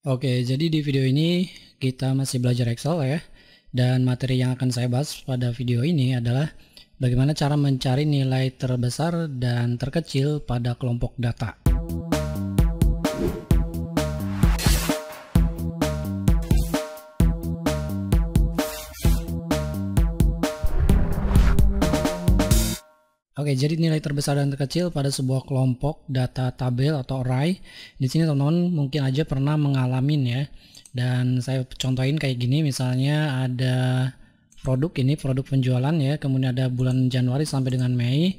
Oke, jadi di video ini kita masih belajar Excel ya. Dan materi yang akan saya bahas pada video ini adalah bagaimana cara mencari nilai terbesar dan terkecil pada kelompok data. Oke, jadi nilai terbesar dan terkecil pada sebuah kelompok data tabel atau array. Di sini teman-teman mungkin aja pernah mengalamin ya. Dan saya contohin kayak gini misalnya ada produk ini produk penjualan ya, kemudian ada bulan Januari sampai dengan Mei.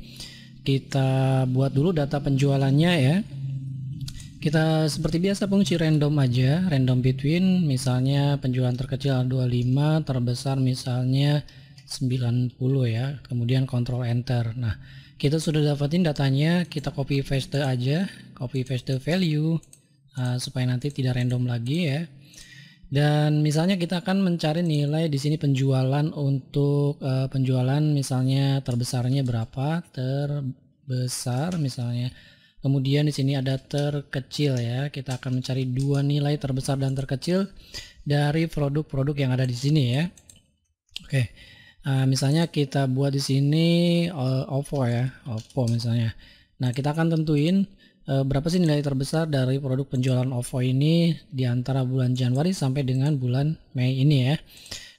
Kita buat dulu data penjualannya ya. Kita seperti biasa fungsi random aja, random between misalnya penjualan terkecil 25, terbesar misalnya 90 ya kemudian kontrol enter nah kita sudah dapatin datanya kita copy paste aja copy paste value uh, supaya nanti tidak random lagi ya dan misalnya kita akan mencari nilai di sini penjualan untuk uh, penjualan misalnya terbesarnya berapa terbesar misalnya kemudian di sini ada terkecil ya kita akan mencari dua nilai terbesar dan terkecil dari produk-produk yang ada di sini ya oke okay. Nah, misalnya kita buat di sini eh, OVO ya, OVO misalnya. Nah, kita akan tentuin eh, berapa sih nilai terbesar dari produk penjualan OVO ini di antara bulan Januari sampai dengan bulan Mei ini ya.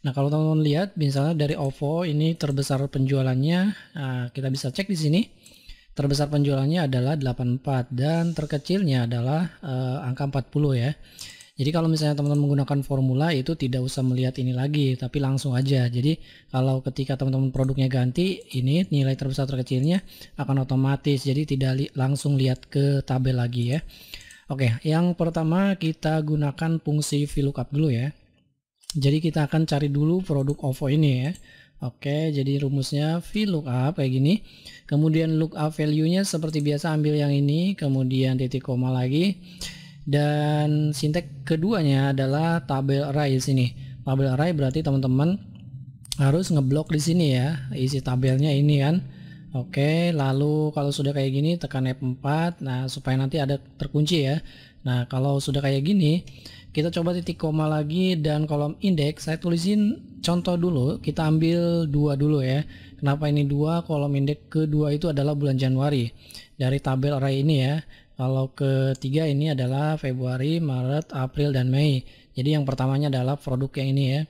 Nah kalau teman-teman lihat misalnya dari OVO ini terbesar penjualannya nah, kita bisa cek di sini terbesar penjualannya adalah 84 dan terkecilnya adalah eh, angka 40 ya. Jadi kalau misalnya teman-teman menggunakan formula itu tidak usah melihat ini lagi, tapi langsung aja. Jadi kalau ketika teman-teman produknya ganti, ini nilai terbesar terkecilnya akan otomatis. Jadi tidak li langsung lihat ke tabel lagi ya. Oke, yang pertama kita gunakan fungsi VLOOKUP dulu ya. Jadi kita akan cari dulu produk OVO ini ya. Oke, jadi rumusnya VLOOKUP kayak gini. Kemudian lookup value-nya seperti biasa ambil yang ini, kemudian titik koma lagi. Dan sintek keduanya adalah tabel array di sini. Tabel array berarti teman-teman harus ngeblok di sini ya isi tabelnya ini kan. Oke, lalu kalau sudah kayak gini tekan F4. Nah, supaya nanti ada terkunci ya. Nah, kalau sudah kayak gini, kita coba titik koma lagi dan kolom indeks. Saya tulisin contoh dulu, kita ambil dua dulu ya. Kenapa ini dua? Kolom indeks kedua itu adalah bulan Januari dari tabel array ini ya. Kalau ketiga ini adalah Februari, Maret, April, dan Mei. Jadi yang pertamanya adalah produk yang ini ya.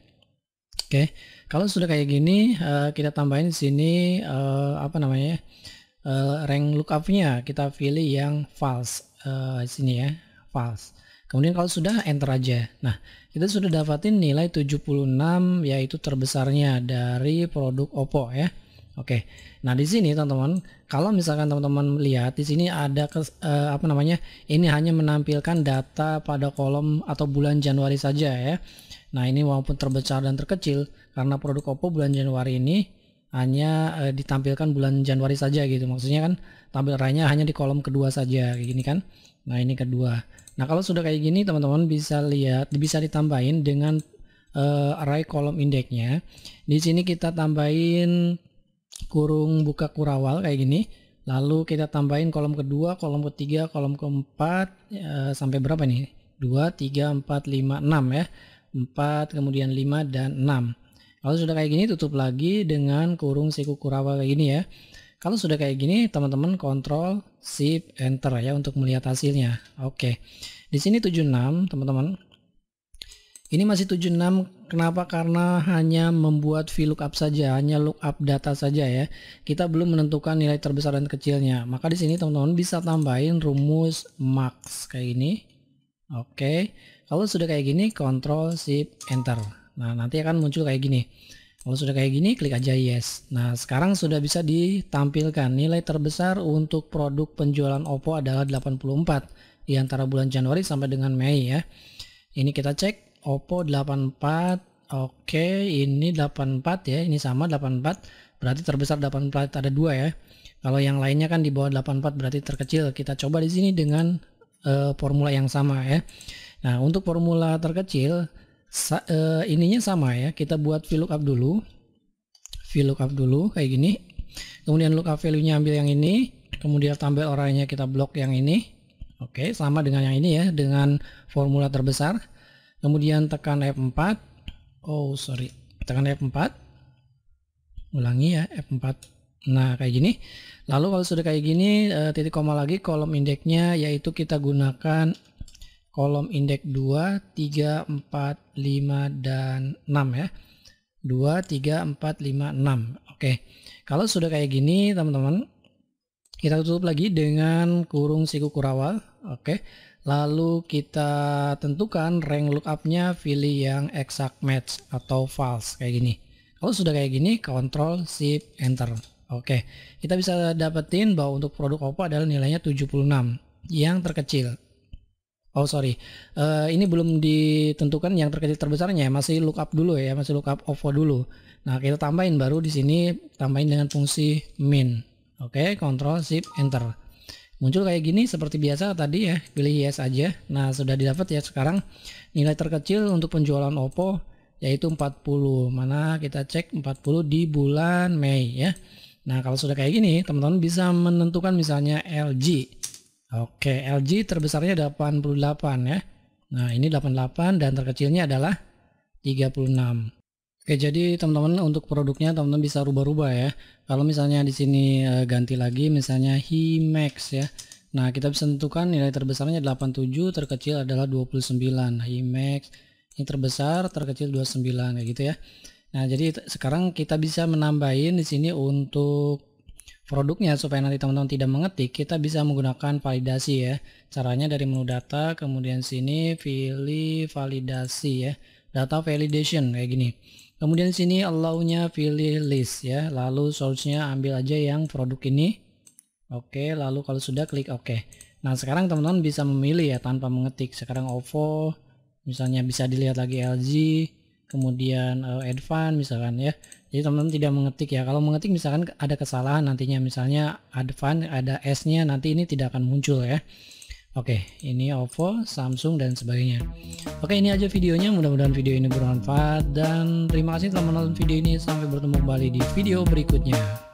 Oke, kalau sudah kayak gini eh, kita tambahin di sini eh, apa namanya uh, rank lookupnya. kita pilih yang false uh, sini ya false. Kemudian kalau sudah enter aja. Nah, kita sudah dapatin nilai 76 yaitu terbesarnya dari produk Oppo ya. Oke. Nah, di sini teman-teman, kalau misalkan teman-teman lihat di sini ada kes, eh, apa namanya? Ini hanya menampilkan data pada kolom atau bulan Januari saja ya. Nah, ini walaupun terbesar dan terkecil karena produk Oppo bulan Januari ini hanya eh, ditampilkan bulan Januari saja gitu. Maksudnya kan tampilannya hanya di kolom kedua saja kayak gini kan. Nah, ini kedua. Nah, kalau sudah kayak gini teman-teman bisa lihat bisa ditambahin dengan eh, array kolom indeksnya. Di sini kita tambahin kurung buka kurawal kayak gini lalu kita tambahin kolom kedua kolom ketiga kolom keempat e, sampai berapa nih 2 3 4 5 6 ya 4 kemudian 5 dan 6 kalau sudah kayak gini tutup lagi dengan kurung siku kurawal kayak gini ya kalau sudah kayak gini, teman-teman kontrol shift enter ya untuk melihat hasilnya. Oke. Di sini 76, teman-teman. Ini masih 76 kenapa? Karena hanya membuat VLOOKUP saja, hanya lookup data saja ya. Kita belum menentukan nilai terbesar dan kecilnya. Maka di sini teman-teman bisa tambahin rumus max kayak gini. Oke. Kalau sudah kayak gini Ctrl Shift Enter. Nah, nanti akan muncul kayak gini. Kalau sudah kayak gini, klik aja yes. Nah, sekarang sudah bisa ditampilkan nilai terbesar untuk produk penjualan Oppo adalah 84 di antara bulan Januari sampai dengan Mei ya. Ini kita cek. Oppo 84. Oke, ini 84 ya. Ini sama 84. Berarti terbesar 84 ada dua ya. Kalau yang lainnya kan di bawah 84 berarti terkecil. Kita coba di sini dengan uh, formula yang sama ya. Nah, untuk formula terkecil sa uh, ininya sama ya. Kita buat VLOOKUP dulu. VLOOKUP dulu kayak gini. Kemudian lookup value-nya ambil yang ini, kemudian tampil orangnya kita blok yang ini. Oke, sama dengan yang ini ya, dengan formula terbesar kemudian tekan F4 oh sorry tekan F4 ulangi ya F4 nah kayak gini lalu kalau sudah kayak gini eh, titik koma lagi kolom indeksnya yaitu kita gunakan kolom indeks 2 3 4 5 dan 6 ya 2 3 4 5 6 oke kalau sudah kayak gini teman-teman kita tutup lagi dengan kurung siku kurawal oke Lalu kita tentukan rank lookupnya pilih yang exact match atau false kayak gini. Kalau sudah kayak gini, control Shift Enter. Oke, kita bisa dapetin bahwa untuk produk Oppo adalah nilainya 76 yang terkecil. Oh sorry, uh, ini belum ditentukan yang terkecil terbesarnya, masih lookup dulu ya, masih lookup Oppo dulu. Nah kita tambahin baru di sini tambahin dengan fungsi min. Oke, control Shift Enter muncul kayak gini seperti biasa tadi ya pilih yes aja nah sudah didapat ya sekarang nilai terkecil untuk penjualan Oppo yaitu 40 mana kita cek 40 di bulan Mei ya nah kalau sudah kayak gini teman-teman bisa menentukan misalnya LG oke LG terbesarnya 88 ya nah ini 88 dan terkecilnya adalah 36 Oke, jadi teman-teman untuk produknya teman-teman bisa rubah-rubah ya. Kalau misalnya di sini e, ganti lagi misalnya Himax ya. Nah, kita bisa tentukan nilai terbesarnya 87, terkecil adalah 29. Himax yang terbesar, terkecil 29 kayak gitu ya. Nah, jadi sekarang kita bisa menambahin di sini untuk produknya supaya nanti teman-teman tidak mengetik, kita bisa menggunakan validasi ya. Caranya dari menu data, kemudian sini pilih validasi ya data validation kayak gini. Kemudian sini allownya pilih list ya, lalu source-nya ambil aja yang produk ini. Oke, lalu kalau sudah klik oke. Nah, sekarang teman-teman bisa memilih ya tanpa mengetik. Sekarang OVO, misalnya bisa dilihat lagi LG, kemudian uh, eh, Advan misalkan ya. Jadi teman-teman tidak mengetik ya. Kalau mengetik misalkan ada kesalahan nantinya misalnya Advan ada S-nya nanti ini tidak akan muncul ya. Oke, ini OPPO, Samsung, dan sebagainya. Oke, ini aja videonya. Mudah-mudahan video ini bermanfaat. Dan terima kasih telah menonton video ini. Sampai bertemu kembali di video berikutnya.